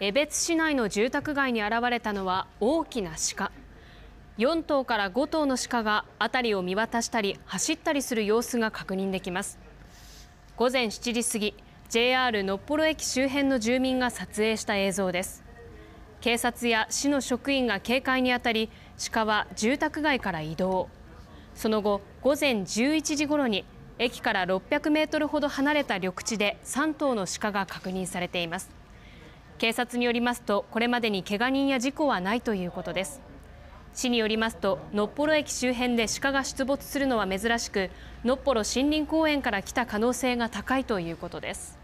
江別市内の住宅街に現れたのは大きな鹿4頭から5頭の鹿が辺りを見渡したり走ったりする様子が確認できます午前7時過ぎ JR のっぽろ駅周辺の住民が撮影した映像です警察や市の職員が警戒にあたり鹿は住宅街から移動その後午前11時ごろに駅から600メートルほど離れた緑地で3頭の鹿が確認されています警察によりますとこれまでにけが人や事故はないということです市によりますとのっぽろ駅周辺で鹿が出没するのは珍しくのっぽろ森林公園から来た可能性が高いということです